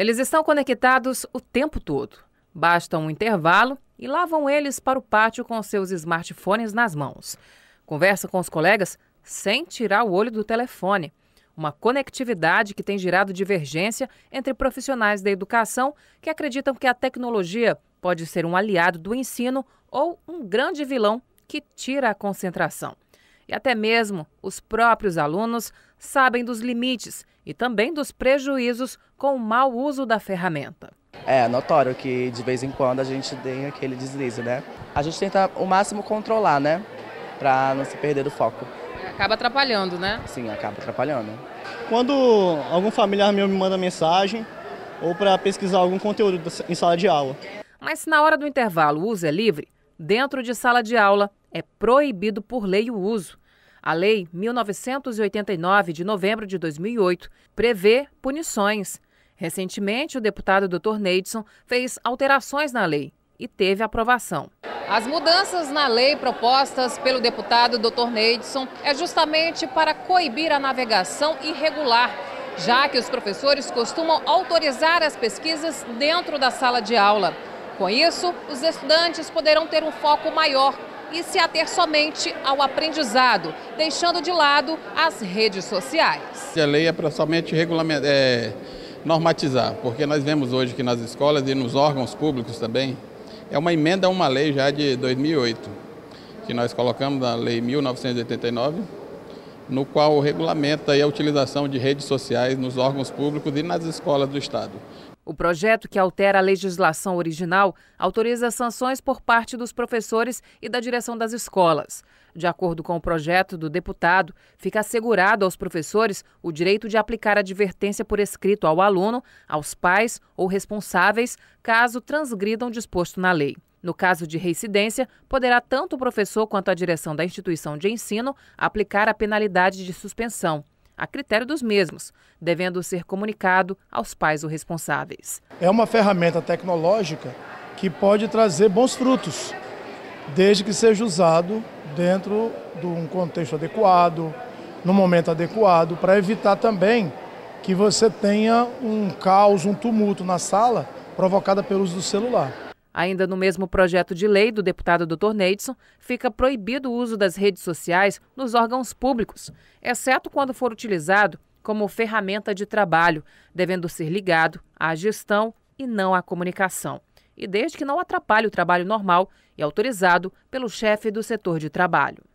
Eles estão conectados o tempo todo. Basta um intervalo e lá vão eles para o pátio com seus smartphones nas mãos. Conversa com os colegas sem tirar o olho do telefone. Uma conectividade que tem gerado divergência entre profissionais da educação que acreditam que a tecnologia pode ser um aliado do ensino ou um grande vilão que tira a concentração e até mesmo os próprios alunos sabem dos limites e também dos prejuízos com o mau uso da ferramenta. É notório que de vez em quando a gente tem aquele deslize, né? A gente tenta o máximo controlar, né? Para não se perder do foco. Acaba atrapalhando, né? Sim, acaba atrapalhando. Quando algum familiar meu me manda mensagem ou para pesquisar algum conteúdo em sala de aula. Mas se na hora do intervalo o uso é livre, dentro de sala de aula é proibido por lei o uso. A Lei 1989, de novembro de 2008, prevê punições. Recentemente, o deputado Dr. Neidson fez alterações na lei e teve aprovação. As mudanças na lei propostas pelo deputado Dr. Neidson é justamente para coibir a navegação irregular, já que os professores costumam autorizar as pesquisas dentro da sala de aula. Com isso, os estudantes poderão ter um foco maior e se ater somente ao aprendizado, deixando de lado as redes sociais. A lei é para somente regulamentar. É, normatizar, porque nós vemos hoje que nas escolas e nos órgãos públicos também, é uma emenda a uma lei já de 2008, que nós colocamos na Lei 1989, no qual regulamenta a utilização de redes sociais nos órgãos públicos e nas escolas do Estado. O projeto que altera a legislação original autoriza sanções por parte dos professores e da direção das escolas. De acordo com o projeto do deputado, fica assegurado aos professores o direito de aplicar advertência por escrito ao aluno, aos pais ou responsáveis, caso transgridam disposto na lei. No caso de reincidência, poderá tanto o professor quanto a direção da instituição de ensino aplicar a penalidade de suspensão a critério dos mesmos, devendo ser comunicado aos pais ou responsáveis. É uma ferramenta tecnológica que pode trazer bons frutos, desde que seja usado dentro de um contexto adequado, no momento adequado, para evitar também que você tenha um caos, um tumulto na sala provocada pelo uso do celular. Ainda no mesmo projeto de lei do deputado Dr. Neidson, fica proibido o uso das redes sociais nos órgãos públicos, exceto quando for utilizado como ferramenta de trabalho, devendo ser ligado à gestão e não à comunicação. E desde que não atrapalhe o trabalho normal e autorizado pelo chefe do setor de trabalho.